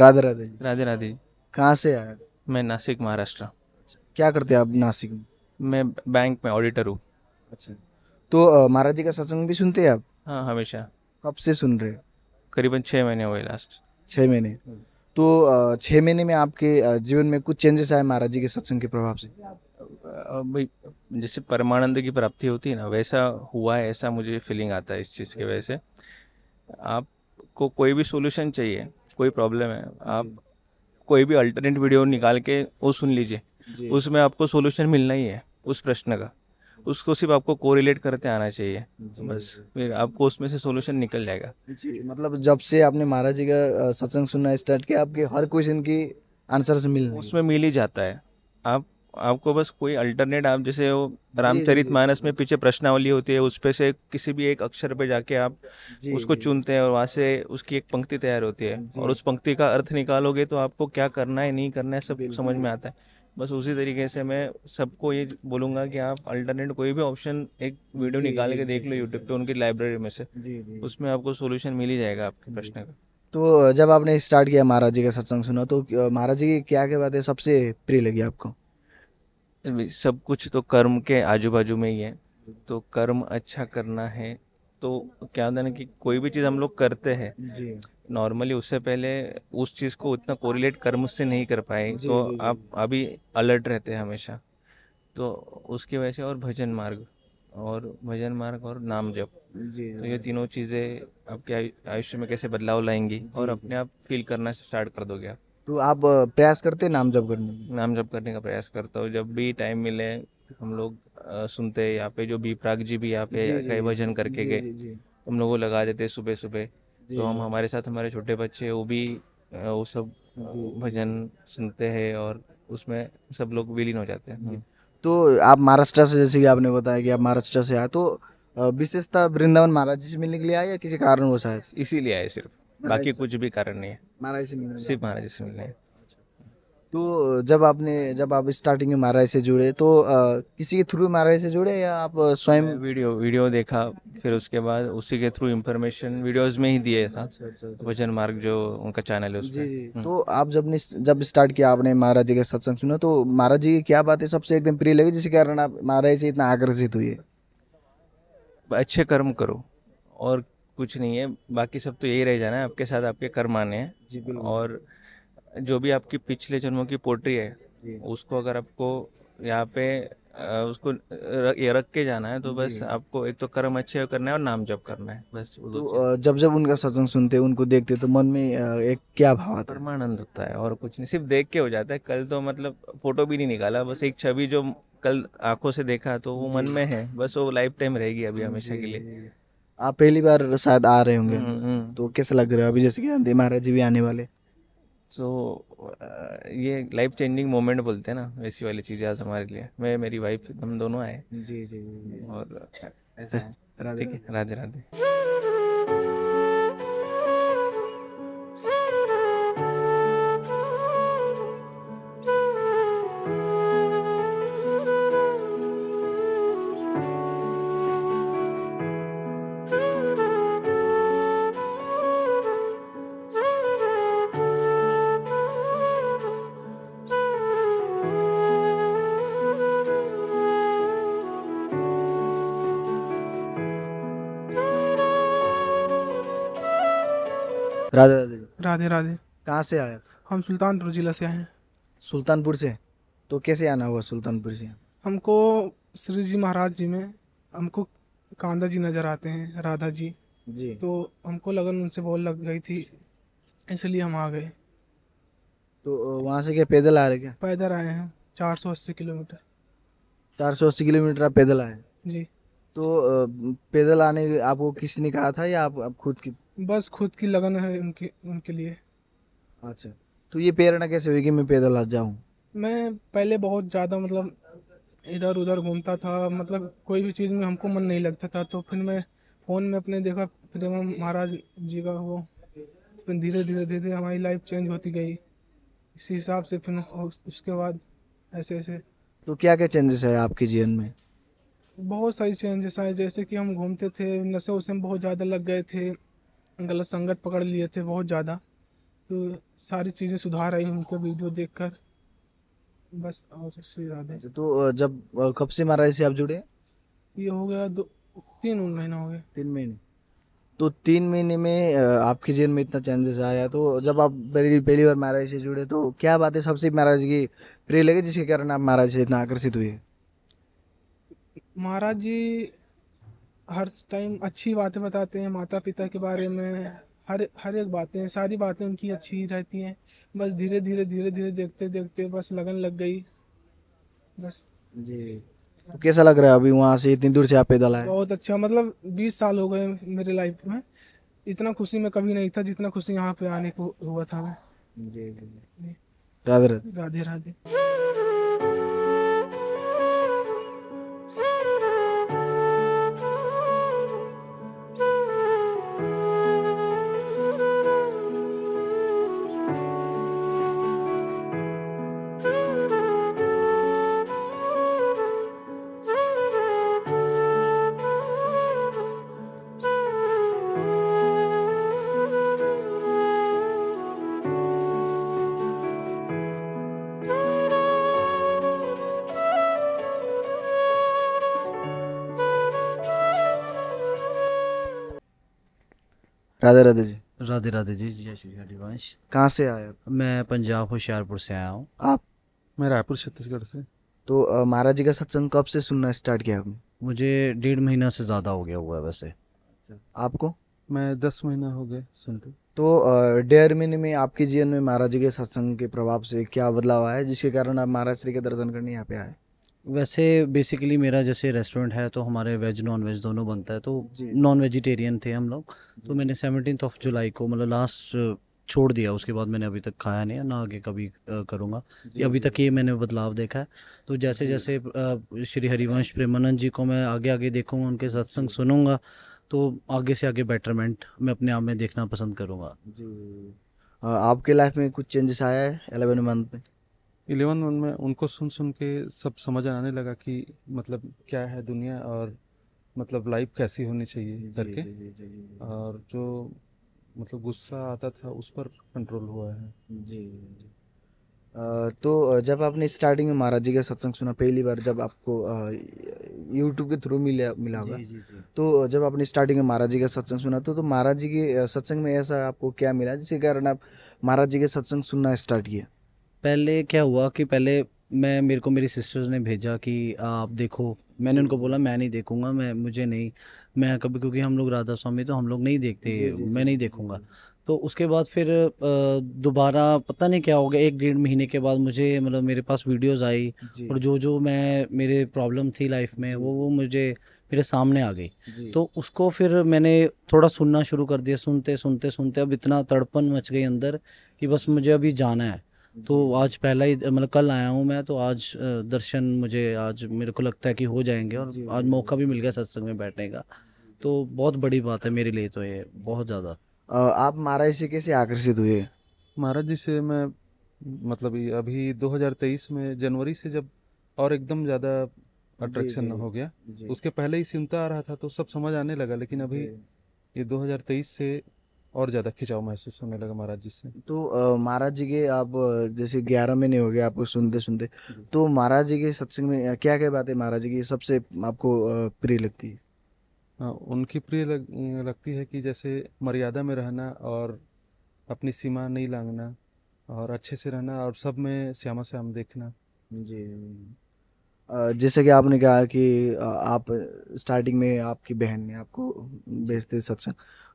राधे राधे जी राधे राधे कहाँ से आया मैं नासिक महाराष्ट्र अच्छा, क्या करते हैं आप नासिक में मैं बैंक में ऑडिटर हूँ अच्छा तो महाराज जी का सत्संग भी सुनते हैं आप हाँ हमेशा कब से सुन रहे करीबन छः महीने हुए लास्ट छः महीने तो छः महीने में आपके जीवन में कुछ चेंजेस आए महाराज जी के सत्संग के प्रभाव से भाई जैसे परमानंद की प्राप्ति होती है ना वैसा हुआ है ऐसा मुझे फीलिंग आता है इस चीज़ के अच्छा। वजह से आपको कोई भी सोल्यूशन चाहिए कोई प्रॉब्लम है आप कोई भी अल्टरनेट वीडियो निकाल के वो सुन लीजिए उसमें आपको सोल्यूशन मिलना ही है उस प्रश्न का उसको सिर्फ आपको कोरिलेट करते आना चाहिए बस फिर आपको उसमें से सोल्यूशन निकल जाएगा जी मतलब जब से आपने महाराज जी का सत्संग सुनना स्टार्ट किया आपके हर क्वेश्चन की आंसर मिल उसमें मिल ही जाता है आप आपको बस कोई अल्टरनेट आप जैसे वो रामचरित मानस में पीछे प्रश्नावली होती है उस पर से किसी भी एक अक्षर पे जाके आप उसको चुनते हैं और वहाँ से उसकी एक पंक्ति तैयार होती है और उस पंक्ति का अर्थ निकालोगे तो आपको क्या करना है नहीं करना है सब समझ में आता है बस उसी तरीके से मैं सबको ये बोलूँगा कि आप अल्टरनेट कोई भी ऑप्शन एक वीडियो निकाल के देख लो यूट्यूब पे उनकी लाइब्रेरी में से उसमें आपको सोल्यूशन मिल ही जाएगा आपके प्रश्न का तो जब आपने स्टार्ट किया महाराज जी का सत्संग सुना तो महाराज जी की क्या क्या बातें सबसे प्रिय लगी आपको सब कुछ तो कर्म के आजू बाजू में ही है तो कर्म अच्छा करना है तो क्या होता है ना कि कोई भी चीज़ हम लोग करते हैं नॉर्मली उससे पहले उस चीज़ को उतना कोरिलेट कर्म से नहीं कर पाए जी, तो जी, आप अभी अलर्ट रहते हैं हमेशा तो उसकी वजह से और भजन मार्ग और भजन मार्ग और नाम जप तो ये तीनों चीज़ें आपके आयुष्य में कैसे बदलाव लाएंगी और अपने आप फील करना स्टार्ट कर दोगे आप तो आप प्रयास करते हैं नाम जब करने नाम जब करने का प्रयास करता हूँ जब भी टाइम मिले हम लोग सुनते हैं यहाँ पे जो भी प्राग जी भी यहाँ पे कई भजन करके गए हम लोग लगा देते सुबह सुबह तो हम हमारे साथ हमारे छोटे बच्चे वो भी वो सब भजन सुनते हैं और उसमें सब लोग विलीन हो जाते हैं हाँ। तो आप महाराष्ट्र से जैसे कि आपने बताया कि आप महाराष्ट्र से आए तो विशेषता वृंदावन महाराज जी से मिलने के लिए आए या किसी कारणवश आए इसीलिए आए सिर्फ बाकी कुछ भी कारण नहीं है महाराज से मिलने सिर्फ महाराज से मिलने अच्छा। तो जब आपने जब आप स्टार्टिंग में महाराज से जुड़े तो आ, किसी के थ्रू महाराज से जुड़े या आप स्वयं वीडियो वीडियो देखा फिर उसके बाद उसी के थ्रू इंफॉर्मेशन वीडियोस में ही दिए था अच्छा, अच्छा, वचन मार्ग जो उनका चैनल है उसमें जी, जी। हम्म। तो आप जब ने जब स्टार्ट किया आपने महाराज जी का सत्संग सुना तो महाराज जी की क्या बातें सबसे एकदम प्रिय लगी जिसके कारण आप महाराज से इतना आकर्षित हुए अच्छे कर्म करो और कुछ नहीं है बाकी सब तो यही रह जाना है आपके साथ आपके कर्म आने हैं जी बिल्कुल और जो भी आपकी पिछले जन्मों की पोट्री है उसको अगर आपको यहाँ पे उसको ये रख के जाना है तो बस आपको एक तो कर्म अच्छे करना है और नाम जप करना है बस तो जब जब उनका सत्संग सुनते हैं उनको देखते तो मन में एक क्या भाव आता परमानंद होता है और कुछ नहीं सिर्फ देख के हो जाता है कल तो मतलब फोटो भी नहीं निकाला बस एक छवि जो कल आंखों से देखा तो वो मन में है बस वो लाइफ टाइम रहेगी अभी हमेशा के लिए आप पहली बार शायद आ रहे होंगे हम्म, हम्म। तो कैसा लग रहा है अभी जैसे कि गांधी महाराज जी भी आने वाले सो so, ये लाइफ चेंजिंग मोमेंट बोलते हैं ना ऐसी वाली चीज़ें आज हमारे लिए मैं मेरी वाइफ हम दोनों आए जी जी और ऐसा ठीक है राधे राधे राधे राधे राधे राधे कहाँ से आए हम सुल्तानपुर जिला से आए हैं सुल्तानपुर से तो कैसे आना हुआ सुल्तानपुर से हमको श्री जी महाराज जी में हमको कांदा जी नज़र आते हैं राधा जी जी तो हमको लगन उनसे बहुत लग गई थी इसलिए हम आ गए तो वहाँ से क्या पैदल आ रहे क्या पैदल आए हैं चार सौ अस्सी किलोमीटर चार सौ अस्सी किलोमीटर आप पैदल आए जी तो पैदल आने आपको किसी ने कहा था या आप, आप खुद की बस खुद की लगन है उनके उनके लिए अच्छा तो ये प्रेरणा कैसे हुई कि मैं पैदल आ जाऊँ मैं पहले बहुत ज़्यादा मतलब इधर उधर घूमता था मतलब कोई भी चीज़ में हमको मन नहीं लगता था तो फिर मैं फ़ोन में अपने देखा फिर महाराज जी का वो फिर धीरे धीरे धीरे हमारी लाइफ चेंज होती गई इसी हिसाब से फिर उसके बाद ऐसे ऐसे तो क्या क्या चेंजेस है आपके जीवन में बहुत सारी चेंजेस आए जैसे कि हम घूमते थे नशे उसे बहुत ज़्यादा लग गए थे गलत संगत पकड़ लिए थे बहुत ज़्यादा तो सारी चीज़ें सुधार आई उनके वीडियो देख कर बस और श्री राधे अच्छा, तो जब कब से महाराज से आप जुड़े ये हो गया दो तीन महीना हो गया तीन महीने तो तीन महीने में आपके जीवन में इतना चेंजेस आया तो जब आप पहली पहली बार महाराज से जुड़े तो क्या बात है सबसे महाराज की प्रिय लगे जिसके कारण आप महाराज से इतना आकर्षित हुए महाराज जी हर टाइम अच्छी बातें बताते हैं माता पिता के बारे में हर हर एक बातें सारी बातें उनकी अच्छी रहती हैं बस धीरे धीरे धीरे धीरे देखते देखते बस लगन लग गई बस जी तो कैसा लग रहा है अभी वहाँ से इतनी दूर से आप पैदल आए बहुत अच्छा मतलब बीस साल हो गए मेरे लाइफ में इतना खुशी में कभी नहीं था जितना खुशी यहाँ पे आने को हुआ था मैं जी जी राधे राधे राधे राधे राधे राधे जी राधे राधे जी जय श्री हरिवंश कहाँ से आए आप मैं पंजाब होशियारपुर से आया हूँ आप मैं रायपुर छत्तीसगढ़ से तो महाराज जी का सत्संग कब से सुनना स्टार्ट किया आपने मुझे डेढ़ महीना से ज़्यादा हो गया हुआ है वैसे अच्छा, आपको मैं दस महीना हो गए सुनते तो डेढ़ महीने में आपके जीवन में महाराज जी के सत्संग के प्रभाव से क्या बदलाव आया जिसके कारण आप महाराज श्री के दर्शन करने यहाँ पे आए वैसे बेसिकली मेरा जैसे रेस्टोरेंट है तो हमारे वेज नॉन वेज दोनों बनता है तो नॉन वेजिटेरियन थे हम लोग तो मैंने सेवनटीन ऑफ जुलाई को मतलब लास्ट छोड़ दिया उसके बाद मैंने अभी तक खाया नहीं है ना आगे कभी करूँगा अभी तक ये मैंने बदलाव देखा है तो जैसे जैसे श्री हरिवंश प्रेमानंद जी को मैं आगे आगे देखूँगा उनके सत्संग सुनूँगा तो आगे से आगे बेटरमेंट मैं अपने आप में देखना पसंद करूँगा जी आपके लाइफ में कुछ चेंजेस आया है एलेवन मंथ में इलेवन वन में उनको सुन सुन के सब समझ आने लगा कि मतलब क्या है दुनिया और मतलब लाइफ कैसी होनी चाहिए करके और जो मतलब गुस्सा आता था उस पर कंट्रोल हुआ है जी तो जब आपने स्टार्टिंग में महाराज जी का सत्संग सुना पहली बार जब आपको यूट्यूब के थ्रू मिला मिला होगा तो जब आपने स्टार्टिंग में महाराज जी का सत्संग सुना तो तो महाराज जी के सत्संग में ऐसा आपको क्या मिला जिसके कारण आप महाराज जी के सत्संग सुनना स्टार्ट किया पहले क्या हुआ कि पहले मैं मेरे को मेरी सिस्टर्स ने भेजा कि आप देखो मैंने उनको बोला मैं नहीं देखूंगा मैं मुझे नहीं मैं कभी क्योंकि हम लोग राधा स्वामी तो हम लोग नहीं देखते जी, जी, मैं नहीं देखूंगा तो उसके बाद फिर दोबारा पता नहीं क्या हो गया एक डेढ़ महीने के बाद मुझे मतलब मेरे पास वीडियोस आई और जो जो मैं मेरे प्रॉब्लम थी लाइफ में वो वो मुझे मेरे सामने आ गई तो उसको फिर मैंने थोड़ा सुनना शुरू कर दिया सुनते सुनते सुनते अब इतना तड़पन मच गई अंदर कि बस मुझे अभी जाना है तो आज पहला ही मतलब कल आया हूँ मैं तो आज दर्शन मुझे आज मेरे को लगता है कि हो जाएंगे और आज मौका भी मिल गया सत्संग में बैठने का तो बहुत बड़ी बात है मेरे लिए तो ये बहुत ज़्यादा आप महाराज से कैसे आकर्षित हुए महाराज जी से मैं मतलब अभी 2023 में जनवरी से जब और एकदम ज़्यादा अट्रैक्शन हो गया उसके पहले ही सुनता आ रहा था तो सब समझ आने लगा लेकिन अभी ये 2023 से और ज़्यादा खिंचाव महसूस होने लगा महाराज जी से तो महाराज जी के आप जैसे ग्यारह महीने हो गए आपको सुनते सुनते तो महाराज जी के सत्संग में क्या क्या बातें महाराज जी की सबसे आपको प्रिय लगती है हाँ, उनकी प्रिय लग, लगती है कि जैसे मर्यादा में रहना और अपनी सीमा नहीं लांगना और अच्छे से रहना और सब में श्यामा श्याम देखना जी जैसे कि आपने कहा कि आप स्टार्टिंग में आपकी बहन ने आपको भेजते सत्संग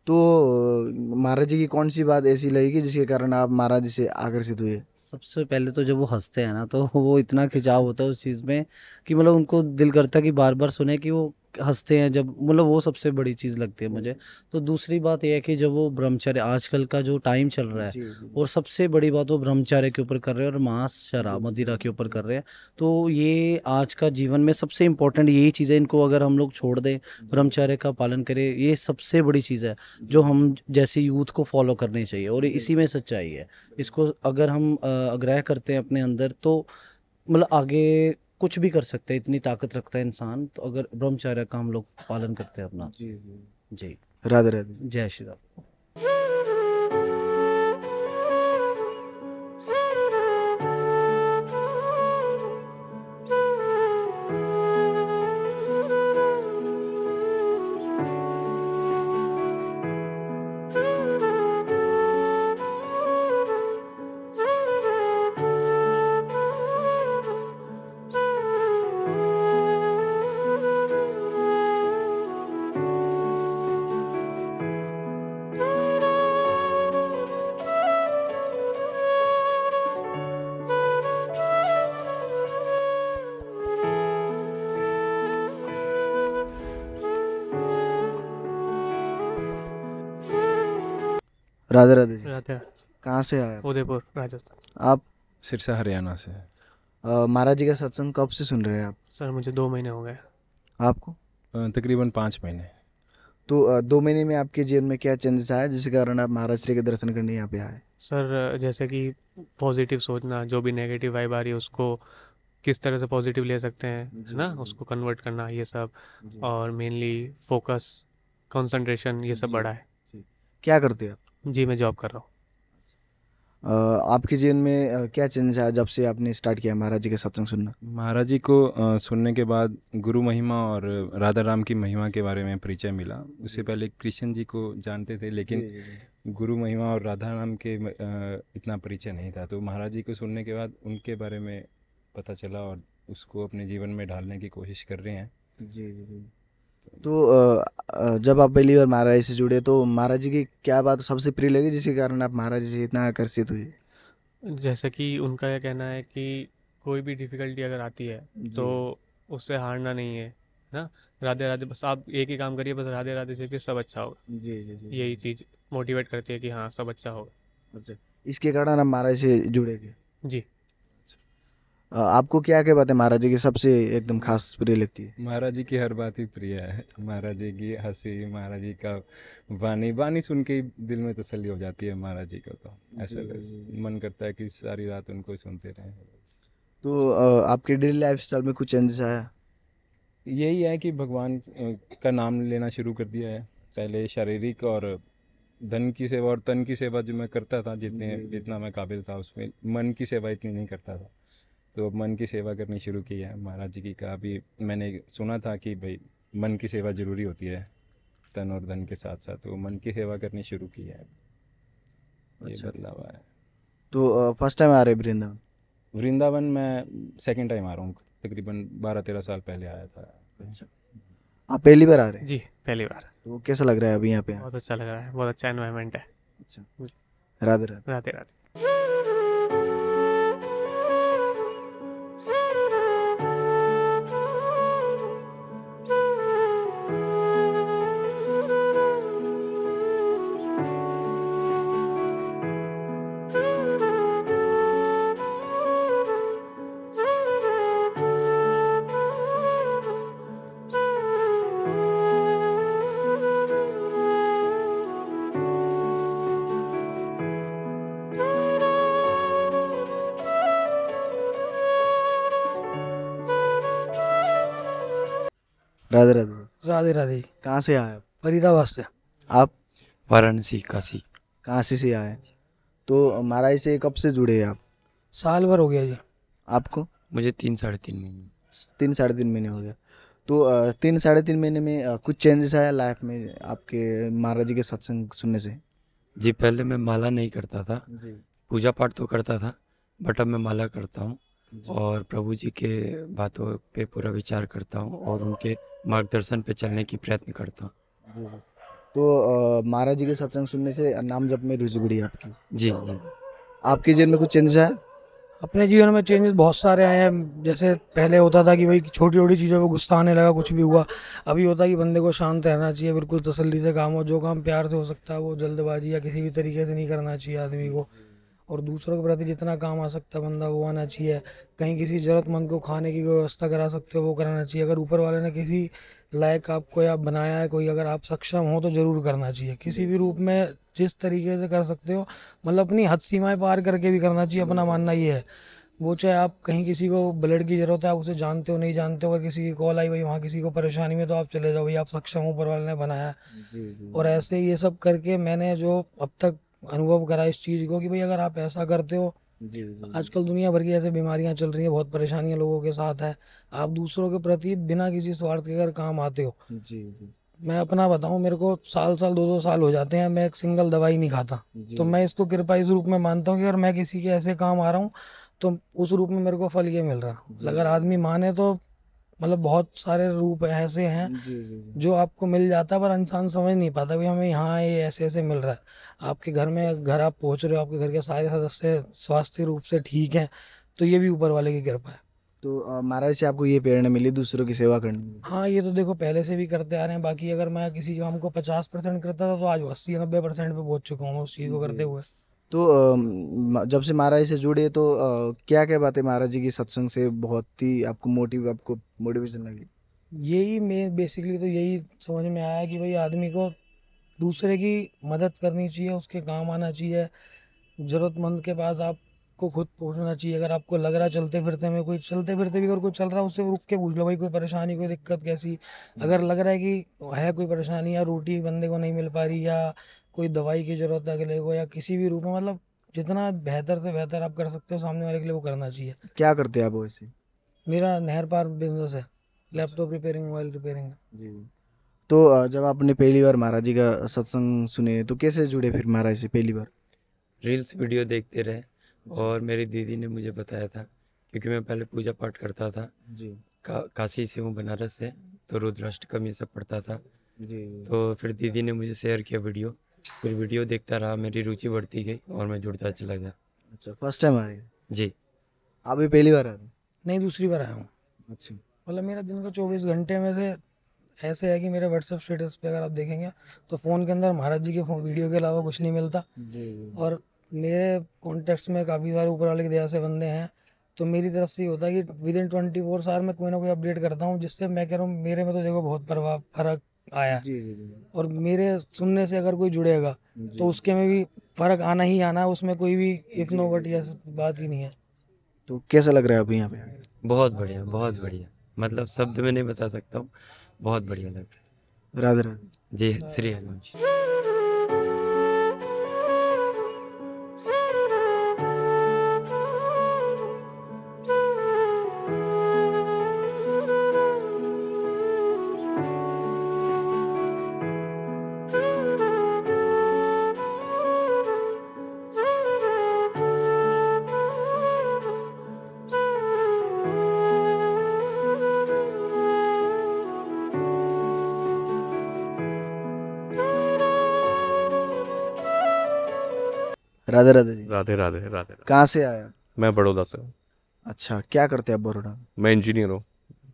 तो महाराज जी की कौन सी बात ऐसी लगी जिसके कारण आप महाराज जी से आकर्षित हुए सबसे पहले तो जब वो हंसते हैं ना तो वो इतना खिंचाव होता है उस चीज़ में कि मतलब उनको दिल करता है कि बार बार सुने कि वो हंसते हैं जब मतलब वो सबसे बड़ी चीज़ लगती है मुझे तो दूसरी बात यह है कि जब वो ब्रह्मचर्य आजकल का जो टाइम चल रहा है जी, जी। और सबसे बड़ी बात वो ब्रह्मचर्य के ऊपर कर रहे हैं और मांस शराब मदिरा के ऊपर कर रहे हैं तो ये आज का जीवन में सबसे इंपॉर्टेंट यही चीज़ है इनको अगर हम लोग छोड़ दें ब्रह्मचर्य का पालन करें ये सबसे बड़ी चीज़ है जो हम जैसे यूथ को फॉलो करनी चाहिए और इसी में सच्चाई है इसको अगर हम आग्रह करते हैं अपने अंदर तो मतलब आगे कुछ भी कर सकते हैं इतनी ताकत रखता है इंसान तो अगर ब्रह्मचार्य का हम लोग पालन करते हैं अपना जी जी जी राधे राधे जय श्री राम राधे राधे राधे कहाँ से आए उदयपुर राजस्थान आप सिरसा हरियाणा से महाराज जी का सत्संग कब से सुन रहे हैं आप सर मुझे दो महीने हो गए आपको तकरीबन पाँच महीने तो दो महीने में आपके जीवन में क्या चेंजेस आया जिस कारण आप महाराज श्री के दर्शन करने यहाँ पे आए सर जैसे कि पॉजिटिव सोचना जो भी नेगेटिव वाइब आ रही है उसको किस तरह से पॉजिटिव ले सकते हैं है ना उसको कन्वर्ट करना ये सब और मेनली फोकस कंसंट्रेशन ये सब बढ़ा है क्या करते हैं आप जी मैं जॉब कर रहा हूँ आपके जीवन में क्या चेंज आया जब से आपने स्टार्ट किया महाराज जी का सत्संग सुनना महाराज जी को सुनने के बाद गुरु महिमा और राधा राम की महिमा के बारे में परिचय मिला उससे पहले कृष्ण जी को जानते थे लेकिन गुरु महिमा और राधा राम के इतना परिचय नहीं था तो महाराज जी को सुनने के बाद उनके बारे में पता चला और उसको अपने जीवन में ढालने की कोशिश कर रहे हैं जी जी जी तो जब आप पहली बार महाराज से जुड़े तो महाराज जी की क्या बात सबसे प्रिय लगी जिसके कारण आप महाराज जी से इतना आकर्षित हुए जैसा कि उनका यह कहना है कि कोई भी डिफ़िकल्टी अगर आती है तो उससे हारना नहीं है ना राधे राधे बस आप एक ही काम करिए बस राधे राधे से भी सब अच्छा होगा जी जी जी यही चीज़ मोटिवेट करती है कि हाँ सब अच्छा होगा अच्छा इसके कारण आप महाराज से जुड़े जी आपको क्या क्या बातें महाराज जी की सबसे एकदम खास प्रिय लगती है महाराज जी की हर बात ही प्रिय है महाराज जी की हंसी महाराज जी का वाणी वाणी सुन के दिल में तसली हो जाती है महाराज जी का तो ऐसा मन करता है कि सारी रात उनको सुनते रहें तो आपके डेली लाइफ स्टाइल में कुछ चेंजेस आया यही है कि भगवान का नाम लेना शुरू कर दिया है पहले शारीरिक और धन की सेवा और तन की सेवा जो मैं करता था जितने जितना मैं काबिल था उसमें मन की सेवा इतनी नहीं करता था तो अब मन की सेवा करनी शुरू की है महाराज जी की कहा अभी मैंने सुना था कि भाई मन की सेवा ज़रूरी होती है तन और धन के साथ साथ तो मन की सेवा करनी शुरू की है ये अच्छा। बदलाव आया तो फर्स्ट टाइम आ रहे वृंदावन वृंदावन मैं सेकेंड टाइम आ रहा हूँ तकरीबन बारह तेरह साल पहले आया था अच्छा आप पहली बार आ रहे हैं जी पहली बार तो कैसा लग रहा है अभी यहाँ पे बहुत अच्छा लग रहा है बहुत अच्छा एनवायरमेंट है अच्छा राधे राधे राधे राधे राधे राधे राधे राधे कहाँ से आए फरीदाबाद से आप वाराणसी काशी काशी से आए तो महाराज से कब से जुड़े हैं आप साल भर हो गया जी आपको मुझे तीन साढ़े तीन महीने तीन साढ़े तीन महीने हो गया तो तीन साढ़े तीन महीने में कुछ चेंजेस आया लाइफ में आपके महाराज जी के सत्संग सुनने से जी पहले मैं माला नहीं करता था पूजा पाठ तो करता था बट अब मैं माला करता हूँ और प्रभु जी के बातों पे पूरा विचार करता हूँ और उनके मार्गदर्शन पे चलने की प्रयत्न करता हूँ तो महाराज जी के सत्संग सुनने से नाम जब में रुचि बढ़ी आपकी जी जी आपके जीवन में कुछ चेंजेस आया अपने जीवन में चेंजेस बहुत सारे आए हैं जैसे पहले होता था कि भाई छोटी छोटी चीज़ों पर गुस्सा आने लगा कुछ भी हुआ अभी होता है कि बंदे को शांत रहना चाहिए बिल्कुल तसल्ली से काम हो जो काम प्यार से हो सकता है वो जल्दबाजी या किसी भी तरीके से नहीं करना चाहिए आदमी को और दूसरों के प्रति जितना काम आ सकता है बंदा वो आना चाहिए कहीं किसी ज़रूरतमंद को खाने की व्यवस्था करा सकते हो वो कराना चाहिए अगर ऊपर वाले ने किसी लायक आपको या बनाया है कोई अगर आप सक्षम हो तो ज़रूर करना चाहिए किसी भी रूप में जिस तरीके से कर सकते हो मतलब अपनी हद सीमाएँ पार करके भी करना चाहिए अपना मानना ये है वो चाहे आप कहीं किसी को ब्लड की ज़रूरत है आप उसे जानते हो नहीं जानते हो अगर किसी की कॉल आई भाई वहाँ किसी को परेशानी में तो आप चले जाओ भाई आप सक्षम हो ऊपर वाले ने बनाया और ऐसे ये सब करके मैंने जो अब तक अनुभव करा इस चीज़ को कि भाई अगर आप ऐसा करते हो आजकल दुनिया भर की ऐसे बीमारियां चल रही है बहुत परेशानियां लोगों के साथ है आप दूसरों के प्रति बिना किसी स्वार्थ के अगर काम आते हो जी जी मैं अपना बताऊं मेरे को साल साल दो दो साल हो जाते हैं मैं एक सिंगल दवाई नहीं खाता तो मैं इसको कृपा इस रूप में मानता हूँ कि अगर मैं किसी के ऐसे काम आ रहा हूँ तो उस रूप में मेरे को फल ये मिल रहा अगर आदमी माने तो मतलब बहुत सारे रूप ऐसे हैं जो आपको मिल जाता है पर इंसान समझ नहीं पाता भी हमें यहाँ ये ऐसे ऐसे मिल रहा है आपके घर में घर आप पहुँच रहे हो आपके घर के सारे सदस्य स्वास्थ्य रूप से ठीक हैं तो ये भी ऊपर वाले की कृपा है तो महाराज से आपको ये प्रेरणा मिली दूसरों की सेवा करने हाँ ये तो देखो पहले से भी करते आ रहे हैं बाकी अगर मैं किसी काम को पचास परसेंट करता था तो आज अस्सी नब्बे परसेंट पे पहुंच चुका हूँ उस चीज़ को करते हुए तो जब से महाराज से जुड़े तो क्या क्या बातें महाराज जी की सत्संग से बहुत ही आपको मोटिव आपको मोटिवेशन लगी यही मैं बेसिकली तो यही समझ में आया कि भाई आदमी को दूसरे की मदद करनी चाहिए उसके काम आना चाहिए ज़रूरतमंद के पास आपको खुद पहुंचना चाहिए अगर आपको लग रहा है चलते फिरते में कोई चलते फिरते भी अगर कोई चल रहा है उससे रुक के पूछ लो भाई कोई परेशानी कोई दिक्कत कैसी हम्म। अगर लग रहा है कि है कोई परेशानी या रोटी बंदे को नहीं मिल पा रही या कोई दवाई की ज़रूरत है अगले को या किसी भी रूप में मतलब जितना बेहतर से बेहतर आप कर सकते हो सामने वाले के लिए वो करना चाहिए क्या करते हैं आप वैसे मेरा नहर पार बिजनेस है लैपटॉप रिपेयरिंग मोबाइल रिपेयरिंग जी तो जब आपने पहली बार महाराज जी का सत्संग सुने तो कैसे जुड़े फिर महाराज से पहली बार रील्स वीडियो देखते रहे और मेरी दीदी ने मुझे बताया था क्योंकि मैं पहले पूजा पाठ करता था जी का, काशी से हूँ बनारस से तो रुद्राष्टकम ये सब पढ़ता था जी तो फिर दीदी ने मुझे शेयर किया वीडियो फिर वीडियो देखता रहा मेरी रुचि बढ़ती गई और मैं जुड़ता चला गया अच्छा फर्स्ट टाइम आ रही है जी आप भी पहली बार आ रहे हैं नहीं दूसरी बार आया हूँ अच्छा मतलब मेरा दिन का चौबीस घंटे में से ऐसे है कि मेरे व्हाट्सएप स्टेटस पे अगर आप देखेंगे तो फ़ोन के अंदर महाराज जी के फोन वीडियो के अलावा कुछ नहीं मिलता और मेरे कॉन्टेक्ट्स में काफ़ी सारे ऊपर वाले दया से बंदे हैं तो मेरी तरफ से ये होता है कि within twenty four hour में कोई ना कोई अपडेट करता हूँ जिससे मैं कह रहा हूँ मेरे में तो देखो बहुत प्रभाव फर्क आया जी जी जी और मेरे सुनने से अगर कोई जुड़ेगा तो उसके में भी फर्क आना ही आना उसमें कोई भी इफ नो बट या बात ही नहीं है तो कैसा लग रहा है अभी यहाँ पे बहुत बढ़िया बहुत बढ़िया मतलब शब्द में नहीं बता सकता हूँ बहुत बढ़िया लग रहा है राधे राधे जी श्री हनुमान जी राधे राधे जी राधे राधे राधे कहाँ से आया मैं बड़ौदा से हूँ अच्छा क्या करते हैं बड़ौदा मैं इंजीनियर हूँ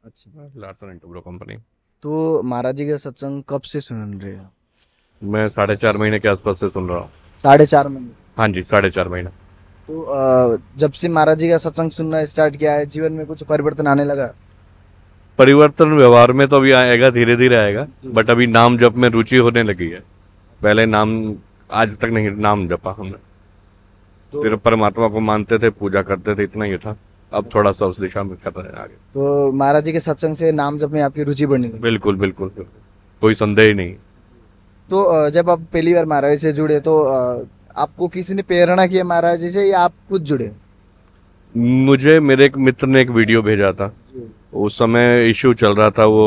अच्छा कंपनी तो महाराज जी का सत्संग कब से सुन रहे हो मैं साढ़े चार महीने के आसपास से सुन रहा हूँ साढ़े चार महीने हाँ जी साढ़े चार महीने तो जब से महाराज जी का सत्संग सुनना स्टार्ट किया है जीवन में कुछ परिवर्तन आने लगा परिवर्तन व्यवहार में तो अभी आएगा धीरे धीरे आएगा बट अभी नाम जप में रुचि होने लगी है पहले नाम आज तक नहीं नाम जपा हमने तो- सिर्फ परमात्मा को मानते थे पूजा करते थे इतना ही था अब थोड़ा सा उस दिशा में कर रहे हैं आगे तो महाराज जी के सत्संग से नाम जब में आपकी रुचि बढ़ने लगी बिल्कुल बिल्कुल कोई संदेह ही नहीं तो जब आप पहली बार महाराज से जुड़े तो आपको किसी ने प्रेरणा किया महाराज जी से या आप खुद जुड़े मुझे मेरे एक मित्र ने एक वीडियो भेजा था उस समय इशू चल रहा था वो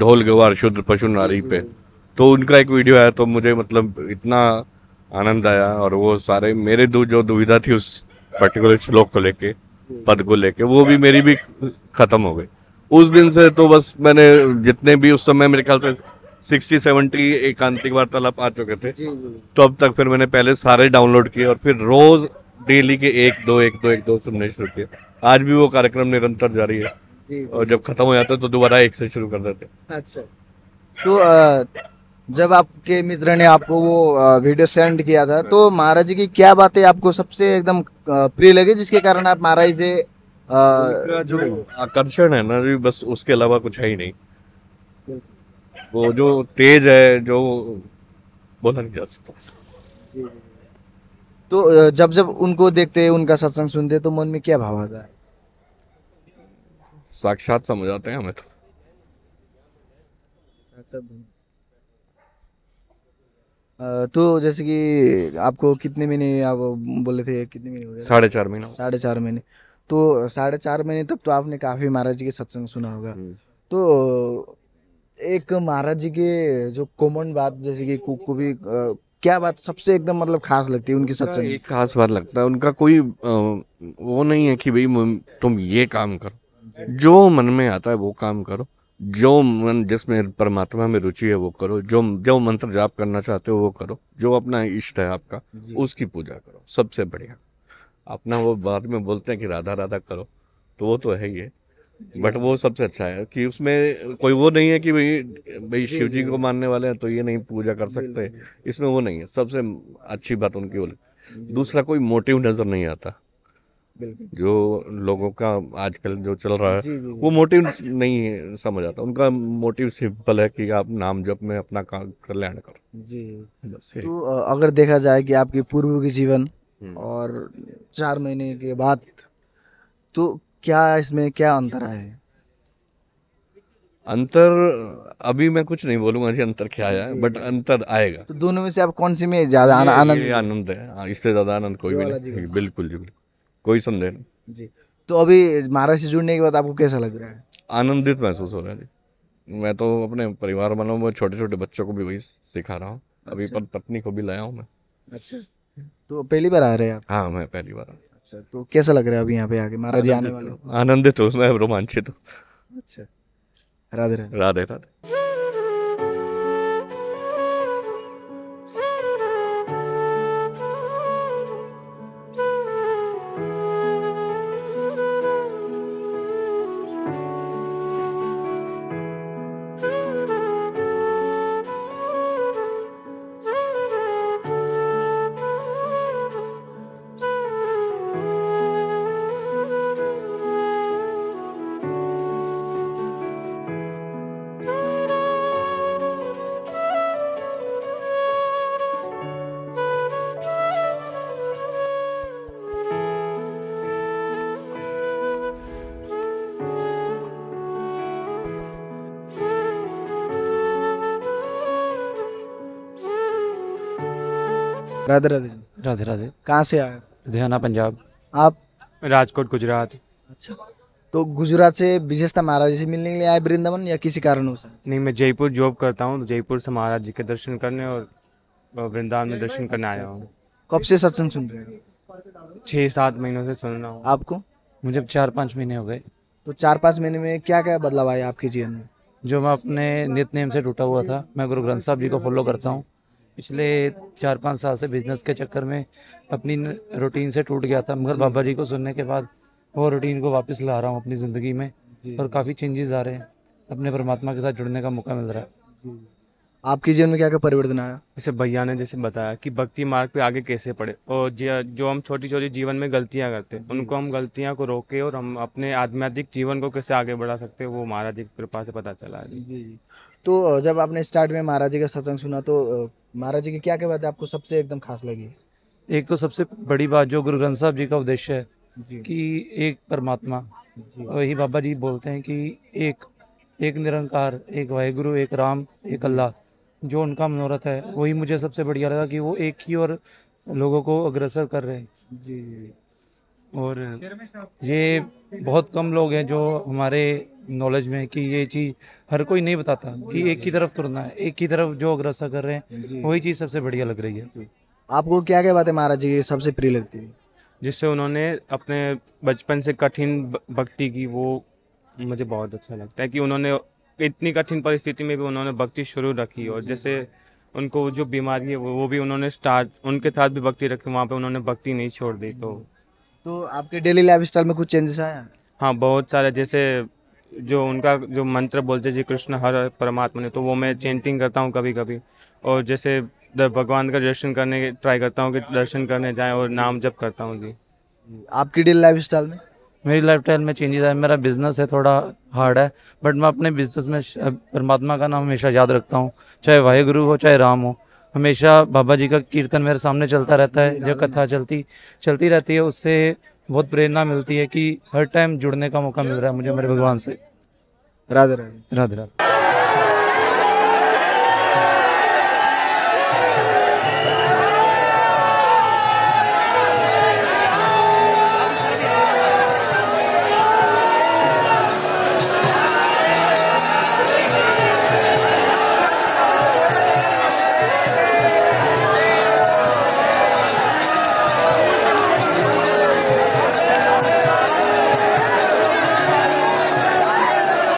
ढोल गवार शुद्ध पशु नारी पे तो उनका एक वीडियो आया तो मुझे मतलब इतना आनंद आया और वो सारे मेरे दो जो दुविधा थी उस पर्टिकुलर श्लोक को लेके पद को लेके वो भी मेरी भी खत्म हो गई उस दिन से तो बस मैंने जितने भी उस समय मेरे ख्याल से सिक्सटी सेवेंटी एकांतिक वार्तालाप आ चुके थे तो अब तक फिर मैंने पहले सारे डाउनलोड किए और फिर रोज डेली के एक दो एक दो एक दो सुनने शुरू किए आज भी वो कार्यक्रम निरंतर जारी है और जब खत्म हो जाता है तो दोबारा एक से शुरू कर देते अच्छा तो आ... जब आपके मित्र ने आपको वो वीडियो सेंड किया था तो महाराज जी की क्या बातें आपको सबसे एकदम प्रिय लगी जिसके कारण आप महाराज से जो आकर्षण है ना जी बस उसके अलावा कुछ है ही नहीं वो जो तेज है जो बोला नहीं जा सकता तो जब जब उनको देखते उनका सत्संग सुनते तो मन में क्या भाव आता है साक्षात समझ आते हैं हमें तो तो जैसे कि आपको कितने महीने आप बोले थे कितने महीने साढ़े चार महीने साढ़े चार महीने तो साढ़े चार महीने तक तो आपने काफ़ी महाराज जी के सत्संग सुना होगा हम्म। तो एक महाराज जी के जो कॉमन बात जैसे कि को, भी आ, क्या बात सबसे एकदम मतलब खास लगती है उनकी सत्संग एक खास बात लगता है उनका कोई वो नहीं है कि भाई तुम ये काम करो जो मन में आता है वो काम करो जो मन जिसमें परमात्मा में रुचि है वो करो जो जो मंत्र जाप करना चाहते हो वो करो जो अपना इष्ट है आपका उसकी पूजा करो सबसे बढ़िया अपना वो बाद में बोलते हैं कि राधा राधा करो तो वो तो है ही है बट वो सबसे अच्छा है कि उसमें कोई वो नहीं है कि भाई भाई शिव जी को मानने वाले हैं तो ये नहीं पूजा कर सकते इसमें वो नहीं है सबसे अच्छी बात उनकी बोले दूसरा कोई मोटिव नज़र नहीं आता जो लोगों का आजकल जो चल रहा है जी, जी, वो मोटिव नहीं समझ आता उनका मोटिव सिंपल है कि आप नाम जप में अपना कल्याण करो जी तो अगर देखा जाए कि आपके पूर्व के जीवन हम्म। और चार महीने के बाद तो क्या इसमें क्या अंतर है अंतर अभी मैं कुछ नहीं बोलूंगा जी अंतर क्या आया बट अंतर आएगा तो दोनों में से आप कौन सी में ज्यादा आनंद आनंद है हाँ, इससे ज्यादा आनंद कोई भी नहीं बिल्कुल जी बिल्कुल कोई संदेह नहीं जी तो अभी महाराष्ट्र से जुड़ने के बाद आपको कैसा लग रहा है आनंदित महसूस हो रहा है जी मैं तो अपने परिवार वालों में छोटे छोटे बच्चों को भी वही सिखा रहा हूँ अभी अच्छा। पर पत्नी को भी लाया हूँ मैं अच्छा तो पहली बार आ रहे हैं हाँ मैं पहली बार अच्छा तो कैसा लग रहा है अभी यहाँ पे आके महाराज जी आने वाले आनंदित हूँ मैं रोमांचित हूँ अच्छा राधे राधे राधे राधे राधे राधे राधे राधे कहाँ से आए लुधियाना पंजाब आप राजकोट गुजरात अच्छा तो गुजरात से विशेषता महाराज जी से मिलने के लिए आए वृंदावन या किसी कारण हो सकता नहीं मैं जयपुर जॉब करता हूँ तो जयपुर से महाराज जी के दर्शन करने और वृंदावन में दर्शन करने आया हूँ कब से सत्संग सुन रहे हो छः सात महीनों से सुन रहा हूँ आपको मुझे चार पाँच महीने हो गए तो चार पाँच महीने में क्या क्या बदलाव आया आपके जीवन में जो मैं अपने नित नेम से टूटा हुआ था मैं गुरु ग्रंथ साहब जी को फॉलो करता हूँ पिछले चार पाँच साल से बिजनेस के चक्कर में अपनी रूटीन से टूट गया था मगर बाबा जी को सुनने के बाद वो रूटीन को वापस ला रहा हूँ अपनी ज़िंदगी में और काफ़ी चेंजेस आ रहे हैं अपने परमात्मा के साथ जुड़ने का मौका मिल रहा है आपके जीवन में क्या क्या परिवर्तन आया जैसे भैया ने जैसे बताया कि भक्ति मार्ग पे आगे कैसे पड़े और जो हम छोटी छोटी जीवन में गलतियां करते हैं उनको हम गलतियां को रोके और हम अपने आध्यात्मिक जीवन को कैसे आगे बढ़ा सकते हैं वो महाराज की कृपा से पता चला है तो जब आपने स्टार्ट में महाराज जी का सत्संग सुना तो महाराज जी की क्या क्या बात आपको सबसे एकदम खास लगी एक तो सबसे बड़ी बात जो गुरु ग्रंथ साहब जी का उद्देश्य है कि एक परमात्मा वही बाबा जी बोलते हैं कि एक एक निरंकार एक वाहिगुरु एक राम एक अल्लाह जो उनका मनोरथ है वही मुझे सबसे बढ़िया लगा कि वो एक ही और लोगों को अग्रसर कर रहे हैं जी जी और ये बहुत कम लोग हैं जो हमारे नॉलेज में कि ये चीज़ हर कोई नहीं बताता कि एक की तरफ तुरना है एक की तरफ जो अग्रसर कर रहे हैं वही चीज़ सबसे बढ़िया लग रही है आपको क्या क्या बातें महाराज जी सबसे प्रिय लगती है जिससे उन्होंने अपने बचपन से कठिन भक्ति की वो मुझे बहुत अच्छा लगता है कि उन्होंने इतनी कठिन परिस्थिति में भी उन्होंने भक्ति शुरू रखी और जैसे उनको जो बीमारी है वो, भी उन्होंने स्टार्ट उनके साथ भी भक्ति रखी वहाँ पे उन्होंने भक्ति नहीं छोड़ दी तो तो आपके डेली लाइफ स्टाइल में कुछ चेंजेस आया हाँ बहुत सारे जैसे जो उनका जो मंत्र बोलते जी कृष्ण हर परमात्मा ने तो वो मैं चेंटिंग करता हूँ कभी कभी और जैसे भगवान का दर्शन करने के ट्राई करता हूँ कि दर्शन करने जाएं और नाम जप करता हूँ जी आपकी डेली लाइफ स्टाइल में मेरी लाइफ स्टाइल में चेंजेस आए मेरा बिजनेस है थोड़ा हार्ड है बट मैं अपने बिजनेस में परमात्मा का नाम हमेशा याद रखता हूँ चाहे वाहेगुरु हो चाहे राम हो हमेशा बाबा जी का कीर्तन मेरे सामने चलता रहता है जो कथा चलती चलती रहती है उससे बहुत प्रेरणा मिलती है कि हर टाइम जुड़ने का मौका मिल रहा है मुझे मेरे भगवान से राधे राधे राधे राधे